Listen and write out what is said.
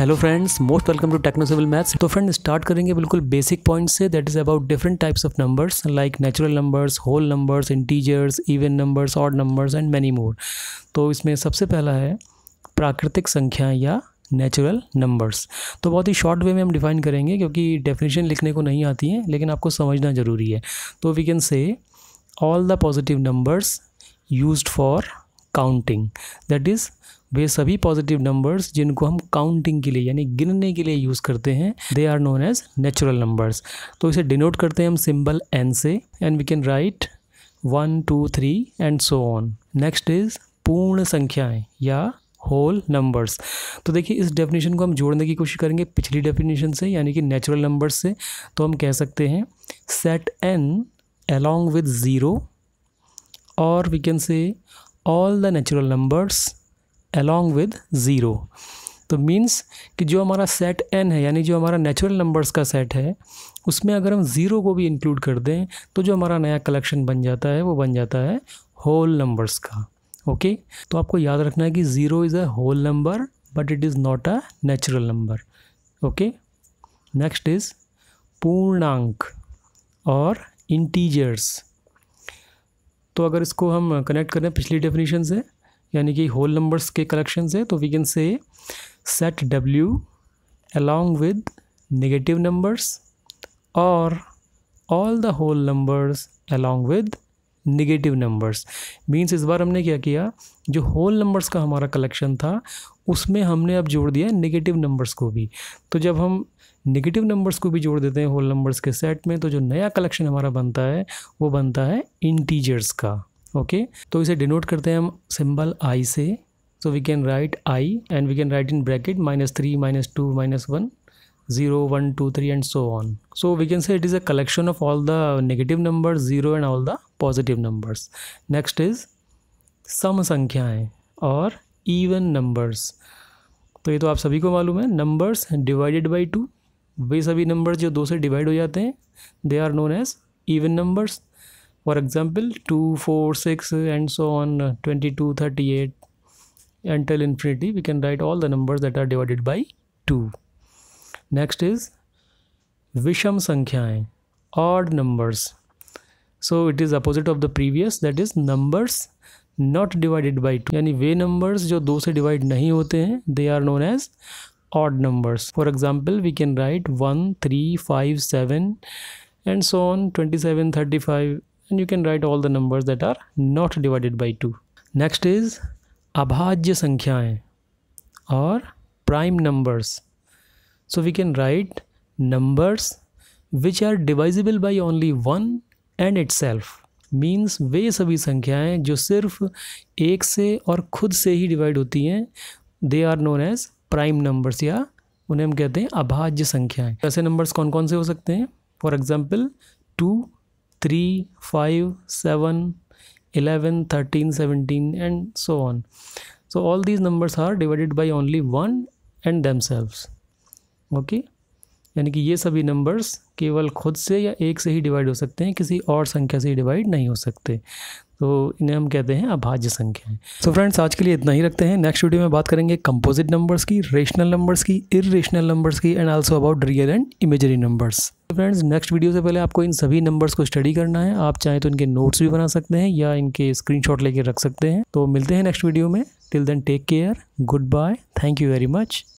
Hello friends most welcome to techno civil maths तो friend start करेंगे बिल्कुल basic point से that is about different types of numbers like natural numbers whole numbers integers even numbers odd numbers and many more तो इसमें सबसे पहला है प्राकृतिक संख्या या नेचुरल नंबर्स तो बहुत ही शॉर्ट वे में हम डिफाइन करेंगे क्योंकि डेफिनेशन लिखने को नहीं आती हैं लेकिन आपको समझना ज़रूरी है तो we can say all the positive numbers use for counting that is वे सभी पॉजिटिव नंबर्स जिनको हम काउंटिंग के लिए यानी गिनने के लिए यूज़ करते हैं they are known as natural numbers तो इसे डिनोट करते हैं हम सिंबल एन से and we can write one two three and so on next is पूर्ण संख्याएं या होल नंबर्स तो देखिए इस डेफिनेशन को हम जोड़ने की कोशिश करेंगे पिछली डेफिनेशन से यानी कि नेचुरल नंबर्स से तो हम कह सकते हैं set N along with zero और we can say all the natural numbers along with zero तो मीन्स कि जो हमारा सेट एन है यानी जो हमारा नेचुरल नंबर्स का सेट है उसमें अगर हम ज़ीरो को भी इंक्लूड कर दें तो जो हमारा नया कलेक्शन बन जाता है वो बन जाता है होल नंबर्स का ओके तो आपको याद रखना है कि zero is a whole number but it is not a natural number okay next is पूर्णांक और इंटीजर्स तो अगर इसको हम कनेक्ट करें पिछली डेफिनेशन से यानी कि होल नंबर्स के कलेक्शन है तो we can say set W along with negative numbers और all the whole numbers along with negative numbers means इस बार हमने क्या किया जो होल नंबर्स का हमारा कलेक्शन था उसमें हमने अब जोड़ दिया नेगेटिव नंबर्स को भी तो जब हम नेगेटिव नंबर्स को भी जोड़ देते हैं होल नंबर्स के सेट में तो जो नया कलेक्शन हमारा बनता है वो बनता है इंटीजर्स का ओके तो इसे डिनोट करते हैं हम सिंबल आई से so we can write I and we can write in bracket minus three minus two minus one zero one two three and so on so we can say it is a collection of all the negative number zero and all the positive numbers next is सम संख्याएं और even numbers तो ये तो आप सभी को मालूम है नंबर्स डिवाइडेड बाई टू वे सभी नंबर्स जो दो से डिवाइड हो जाते हैं they are known as even numbers for example 2 4 6 and so on uh, 22 38 until infinity we can write all the numbers that are divided by 2 next is visham sankhyaen odd numbers so it is opposite of the previous that is numbers not divided by two. Yani way numbers jo दो se divide nahi होते हैं they are known as odd numbers for example we can write one three five seven and so on and you can write all the numbers that are not divided by 2 next is abhajya sankhyaen or prime numbers so we can write numbers which are divisible by only one and itself means वे सभी संख्याएं जो सिर्फ एक से और खुद से ही डिवाइड होती हैं they are known as prime numbers या उन्हें हम कहते हैं अभाज्य संख्याएं ऐसे नंबर्स कौन कौन से हो सकते हैं for example two three five seven eleven thirteen seventeen and so on all these numbers are divided by only one and and themselves okay यानी कि ये सभी नंबर्स केवल खुद से या एक से ही डिवाइड हो सकते हैं किसी और संख्या से ही डिवाइड नहीं हो सकते तो इन्हें हम कहते हैं अभाज्य संख्याएं सो फ्रेंड्स आज के लिए इतना ही रखते हैं नेक्स्ट वीडियो में बात करेंगे कंपोजिट नंबर्स की रेशनल नंबर्स की इरेशनल नंबर्स की and also about real and imaginary numbers friends next video से पहले आपको इन सभी नंबर्स को स्टडी करना है आप चाहें तो इनके नोट्स भी बना सकते हैं या इनके स्क्रीनशॉट लेके रख सकते हैं तो मिलते हैं नेक्स्ट वीडियो में till then take care good bye thank you very much